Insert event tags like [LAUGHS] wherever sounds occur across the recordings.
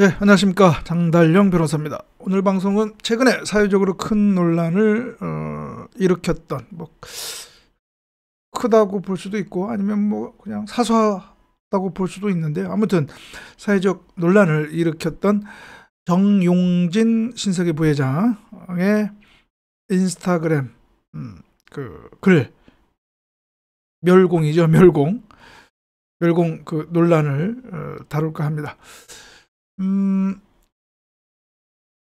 네, 안녕하십니까. 장달령 변호사입니다. 오늘 방송은 최근에 사회적으로 큰 논란을 어, 일으켰던, 뭐, 크다고 볼 수도 있고, 아니면 뭐, 그냥 사소하다고 볼 수도 있는데, 아무튼 사회적 논란을 일으켰던 정용진 신세계 부회장의 인스타그램, 음, 그, 글, 멸공이죠, 멸공. 멸공 그 논란을 어, 다룰까 합니다. 음,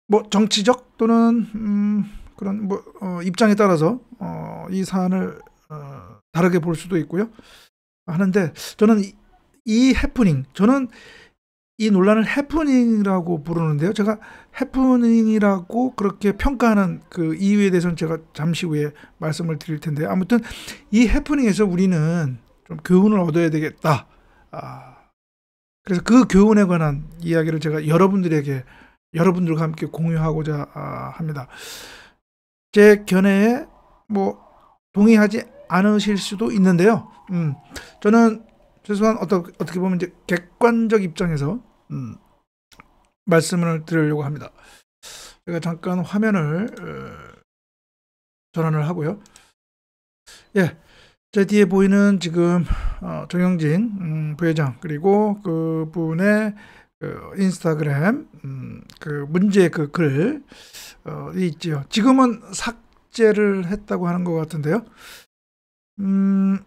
뭐 정치적 또는 음, 그런 뭐 어, 입장에 따라서 어, 이 사안을 어, 다르게 볼 수도 있고요. 하는데 저는 이, 이 해프닝, 저는 이 논란을 해프닝이라고 부르는데요. 제가 해프닝이라고 그렇게 평가하는 그 이유에 대해서는 제가 잠시 후에 말씀을 드릴 텐데 아무튼 이 해프닝에서 우리는 좀 교훈을 얻어야 되겠다. 아, 그래서 그 교훈에 관한 이야기를 제가 여러분들에게 여러분들과 함께 공유하고자 아, 합니다. 제 견해에 뭐 동의하지 않으실 수도 있는데요. 음, 저는 최소한 어떠, 어떻게 보면 이제 객관적 입장에서 음, 말씀을 드리려고 합니다. 제가 잠깐 화면을 어, 전환을 하고요. 예. 제 뒤에 보이는 지금 어, 정영진 음, 부회장 그리고 그분의 그 인스타그램 음, 그 문제 그 글이 어, 있죠 지금은 삭제를 했다고 하는 것 같은데요. 음,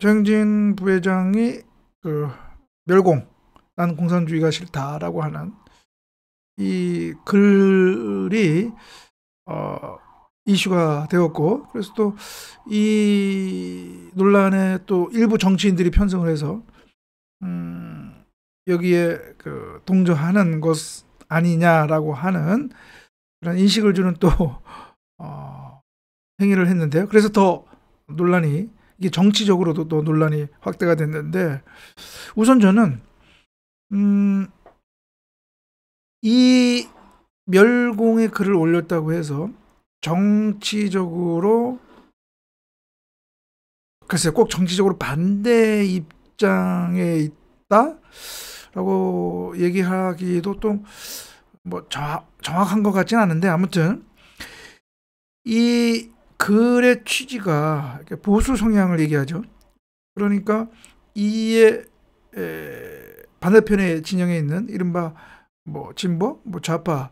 정영진 부회장이 그 멸공 난 공산주의가 싫다라고 하는 이 글이 어, 이슈가 되었고 그래서 또 이 논란에 또 일부 정치인들이 편성을 해서 음 여기에 그 동조하는 것 아니냐라고 하는 그런 인식을 주는 또 [LAUGHS] 어, 행위를 했는데요. 그래서 더 논란이 이게 정치적으로도 또 논란이 확대가 됐는데 우선 저는 음, 이 멸공의 글을 올렸다고 해서 정치적으로 글쎄 꼭 정치적으로 반대 입장에 있다라고 얘기하기도 또 뭐 정확한 것같지는 않은데 아무튼 이 글의 취지가 보수 성향을 얘기하죠. 그러니까 이에 반대편의 진영에 있는 이른바 뭐 진보, 뭐 좌파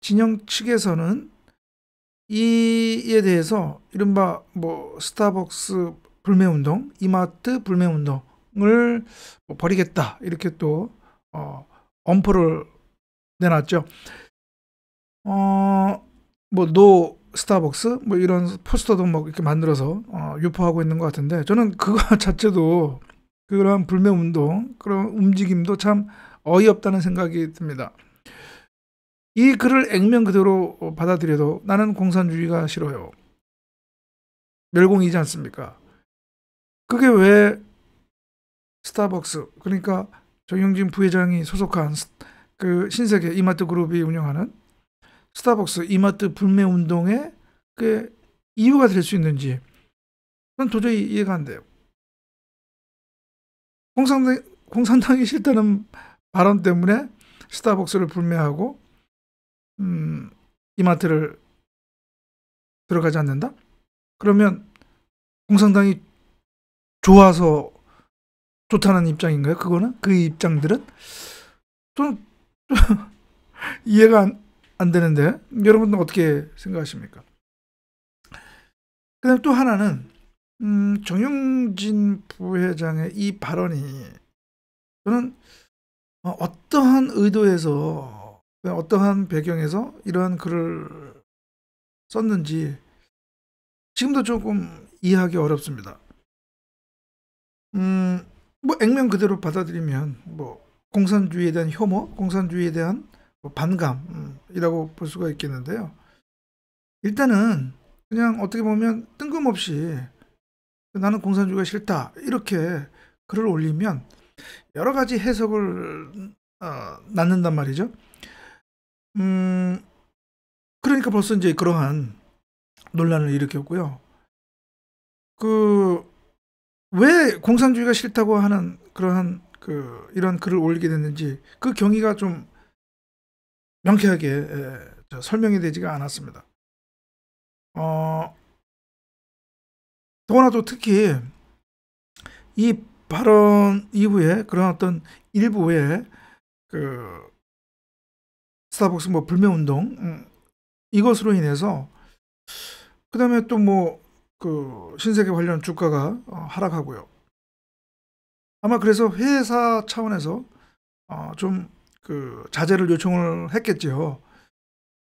진영 측에서는 이에 대해서 이른바 뭐 스타벅스 불매운동, 이마트 불매운동을 뭐 벌이겠다 이렇게 또 어, 엄포를 내놨죠. 어, 뭐 노 스타벅스 뭐 이런 포스터도 뭐 이렇게 만들어서 어, 유포하고 있는 것 같은데 저는 그거 [LAUGHS] 자체도 그런 불매운동 그런 움직임도 참 어이없다는 생각이 듭니다. 이 글을 액면 그대로 어, 받아들여도 나는 공산주의가 싫어요. 멸공이지 않습니까? 그게 왜 스타벅스 그러니까 정영진 부회장이 소속한 그 신세계 이마트 그룹이 운영하는 스타벅스 이마트 불매 운동에 그 이유가 될 수 있는지 그건 도저히 이해가 안 돼요. 공산당 공산당이 싫다는 발언 때문에 스타벅스를 불매하고 음, 이마트를 들어가지 않는다? 그러면 공산당이 좋아서 좋다는 입장인가요? 그거는 그 입장들은 좀, [LAUGHS] 이해가 안, 안 되는데 여러분은 어떻게 생각하십니까? 그다음 또 하나는 음, 정용진 부회장의 이 발언이 저는 어, 어떠한 의도에서 어떠한 배경에서 이러한 글을 썼는지 지금도 조금 이해하기 어렵습니다. 음, 뭐 액면 그대로 받아들이면 뭐 공산주의에 대한 혐오, 공산주의에 대한 뭐 반감이라고 음, 볼 수가 있겠는데요. 일단은 그냥 어떻게 보면 뜬금없이 나는 공산주의가 싫다 이렇게 글을 올리면 여러 가지 해석을 어, 낳는단 말이죠. 음, 그러니까 벌써 이제 그러한 논란을 일으켰고요. 그, 왜 공산주의가 싫다고 하는 그러한 그, 이런 글을 올리게 됐는지 그 경위가 좀 명쾌하게 에, 설명이 되지가 않았습니다. 어, 더구나 또 특히 이 발언 이후에 그런 어떤 일부의 그 스타벅스 뭐 불매운동 음, 이것으로 인해서 그다음에 또 뭐 그 신세계 관련 주가가 어, 하락하고요. 아마 그래서 회사 차원에서 어, 좀그 자제를 요청을 했겠지요.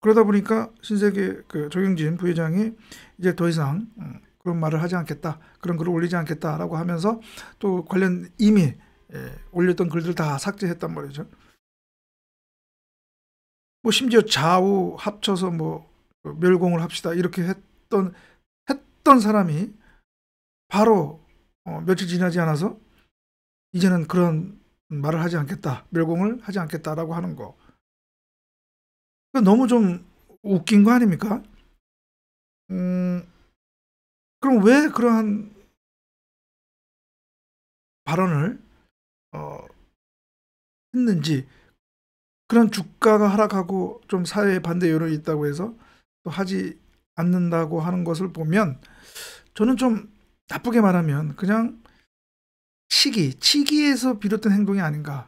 그러다 보니까 신세계 그 조경진 부회장이 이제 더 이상 음, 그런 말을 하지 않겠다, 그런 글을 올리지 않겠다라고 하면서 또 관련 이미 예, 올렸던 글들 다 삭제했단 말이죠. 뭐 심지어 좌우 합쳐서 뭐 멸공을 합시다 이렇게 했던 했던 사람이 바로 어, 며칠 지나지 않아서 이제는 그런 말을 하지 않겠다 멸공을 하지 않겠다라고 하는 거그러 너무 좀 웃긴 거 아닙니까? 음, 그럼 왜 그러한 발언을 어, 했는지 그런 주가가 하락하고 좀 사회 반대 여론이 있다고 해서 또 하지 않는다고 하는 것을 보면 저는 좀 나쁘게 말하면 그냥 시기, 시기에서 비롯된 행동이 아닌가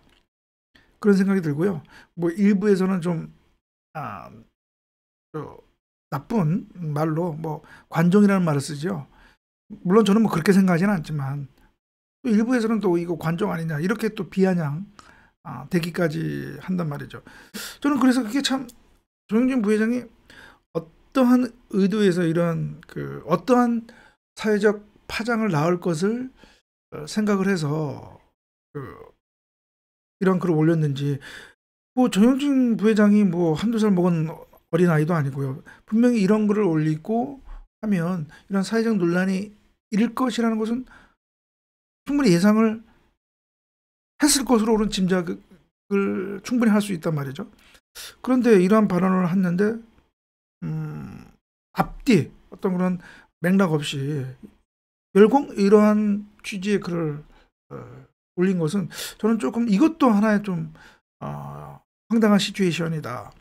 그런 생각이 들고요. 뭐 일부에서는 좀 아, 나쁜 말로 뭐 관종이라는 말을 쓰죠. 물론 저는 뭐 그렇게 생각하지는 않지만 또 일부에서는 또 이거 관종 아니냐 이렇게 또 비아냥 아, 되기까지 한단 말이죠. 저는 그래서 그게 참 조영진 부회장이 어떠한 의도에서 이러그 어떠한 사회적 파장을 낳을 것을 어, 생각을 해서 그 이런 글을 올렸는지 뭐 조영진 부회장이 뭐 한두 살 먹은 어린 아이도 아니고요. 분명히 이런 글을 올리고 하면 이런 사회적 논란이 일 것이라는 것은 충분히 예상을 했을 것으로는 우리 짐작을 충분히 할 수 있단 말이죠. 그런데 이러한 발언을 했는데 음, 앞뒤 어떤 그런 맥락 없이 열공 이러한 취지의 글을 어, 올린 것은 저는 조금 이것도 하나의 좀 어, 황당한 시츄에이션이다.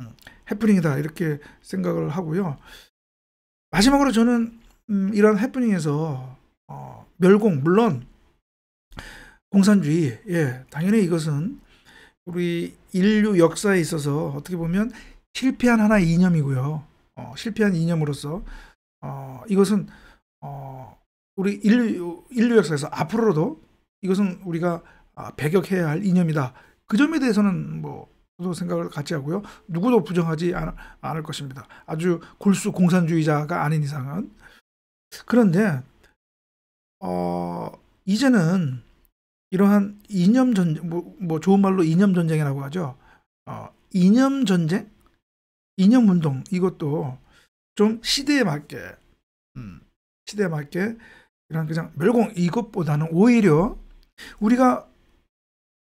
음, 해프닝이다 이렇게 생각을 하고요. 마지막으로 저는 음, 이런 해프닝에서 어, 멸공 물론 공산주의, 예, 당연히 이것은 우리 인류 역사에 있어서 어떻게 보면 실패한 하나의 이념이고요. 어, 실패한 이념으로서 어, 이것은 어, 우리 인류, 인류 역사에서 앞으로도 이것은 우리가 아, 배격해야 할 이념이다. 그 점에 대해서는 뭐 저도 생각을 같이 하고요. 누구도 부정하지 않, 않을 것입니다. 아주 골수 공산주의자가 아닌 이상은 그런데 어, 이제는 이러한 이념 전쟁, 뭐, 뭐 좋은 말로 이념 전쟁이라고 하죠. 어, 이념 전쟁, 이념 운동 이것도 좀 시대에 맞게, 음, 시대에 맞게 이런 그냥 멸공 이것보다는 오히려 우리가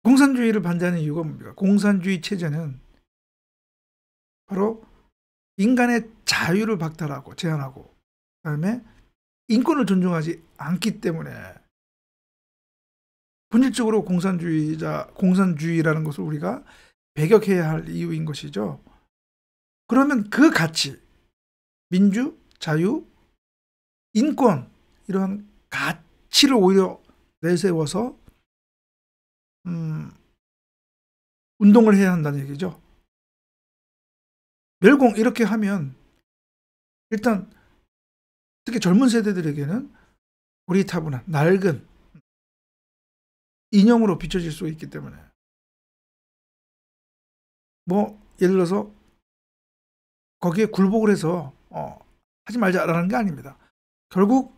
공산주의를 반대하는 이유가 뭡니까? 공산주의 체제는 바로 인간의 자유를 박탈하고 제한하고 그다음에 인권을 존중하지 않기 때문에 본질적으로 공산주의자 공산주의라는 것을 우리가 배격해야 할 이유인 것이죠. 그러면 그 가치 민주, 자유, 인권 이런 가치를 오히려 내세워서 음, 운동을 해야 한다는 얘기죠. 멸공 이렇게 하면 일단 특히 젊은 세대들에게는 우리 타분한 낡은 인형으로 비춰질 수 있기 때문에. 뭐, 예를 들어서 거기에 굴복을 해서 어, 하지 말자라는 게 아닙니다. 결국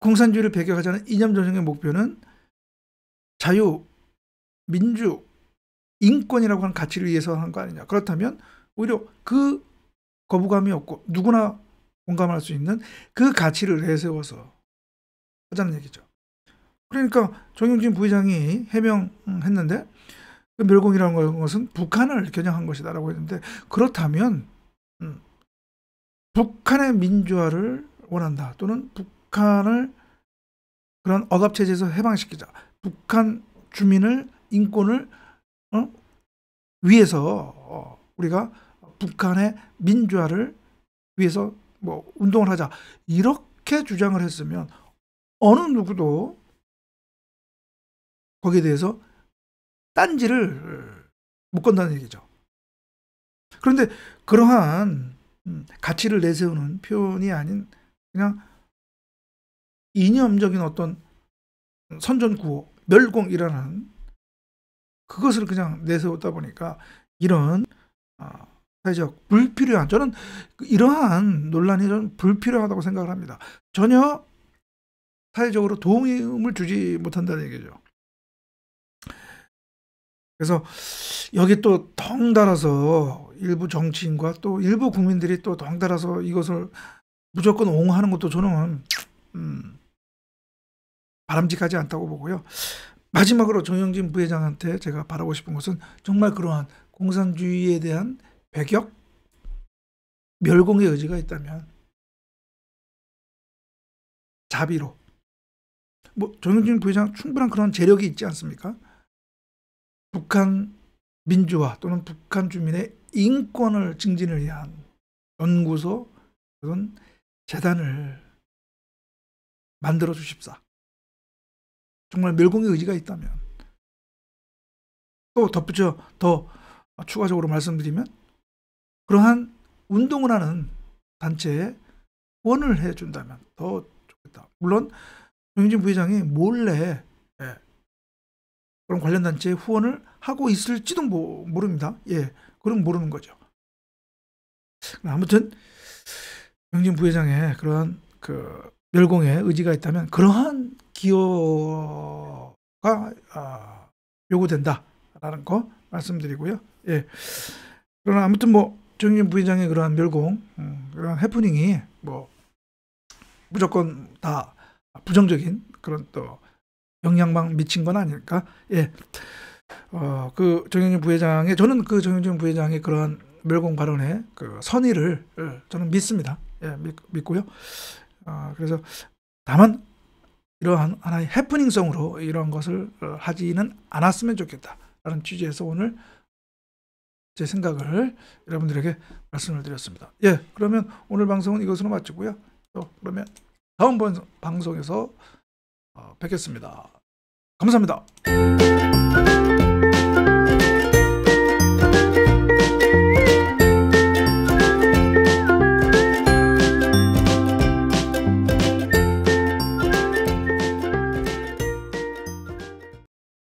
공산주의를 배격하자는 이념 전쟁의 목표는 자유, 민주, 인권이라고 하는 가치를 위해서 하는 거 아니냐. 그렇다면 오히려 그 거부감이 없고 누구나 공감할 수 있는 그 가치를 내세워서 하자는 얘기죠. 그러니까 정용진 부회장이 해명했는데 그 멸공이라는 것은 북한을 겨냥한 것이다라고 했는데 그렇다면 음, 북한의 민주화를 원한다 또는 북한을 그런 억압 체제에서 해방시키자 북한 주민을 인권을 어? 위해서 어, 우리가 북한의 민주화를 위해서 뭐 운동을 하자 이렇게 주장을 했으면 어느 누구도 거기에 대해서 딴지를 못 건다는 얘기죠. 그런데 그러한 음, 가치를 내세우는 표현이 아닌 그냥 이념적인 어떤 선전구호, 멸공이라는 그것을 그냥 내세웠다 보니까 이런 아, 사회적 불필요한 저는 이러한 논란이 저는 불필요하다고 생각을 합니다. 전혀 사회적으로 도움을 주지 못한다는 얘기죠. 그래서 여기 또 덩달아서 일부 정치인과 또 일부 국민들이 또 덩달아서 이것을 무조건 옹호하는 것도 저는 음, 바람직하지 않다고 보고요. 마지막으로 정영진 부회장한테 제가 바라고 싶은 것은 정말 그러한 공산주의에 대한 배격 멸공의 의지가 있다면 자비로 뭐 정영진 부회장 충분한 그런 재력이 있지 않습니까? 북한 민주화 또는 북한 주민의 인권을 증진을 위한 연구소 그런 재단을 만들어 주십사. 정말 멸공의 의지가 있다면 또 덧붙여 더 추가적으로 말씀드리면 그러한 운동을 하는 단체에 원을 해준다면 더 좋겠다. 물론 조진 부회장이 몰래 예, 그런 관련 단체에 후원을 하고 있을지도 모릅니다. 예, 그럼 모르는 거죠. 아무튼 명진 부회장의 그러한 그멸공의 의지가 있다면 그러한 기여가 아, 요구된다라는 거 말씀드리고요. 예. 그러나 아무튼 뭐정진 부회장의 그러한 멸공, 음, 그러한 해프닝이 뭐 무조건 다 부정적인 그런 또 영향만 미친 건 아닐까? 예. 어, 그 정영진 부회장의 저는 그 정영진 부회장의 그런 멸공 발언의 그 선의를 예, 저는 믿습니다. 예, 믿, 고요 어, 아, 그래서 다만 이러한 하나의 해프닝성으로 이러 것을 어, 하지는 않았으면 좋겠다라는 취지에서 오늘 제 생각을 여러분들에게 말씀을 드렸습니다. 예, 그러면 오늘 방송은 이것으로 마치고요. 또 그러면 다음 번 방송에서 아, 뵙겠습니다. 감사합니다.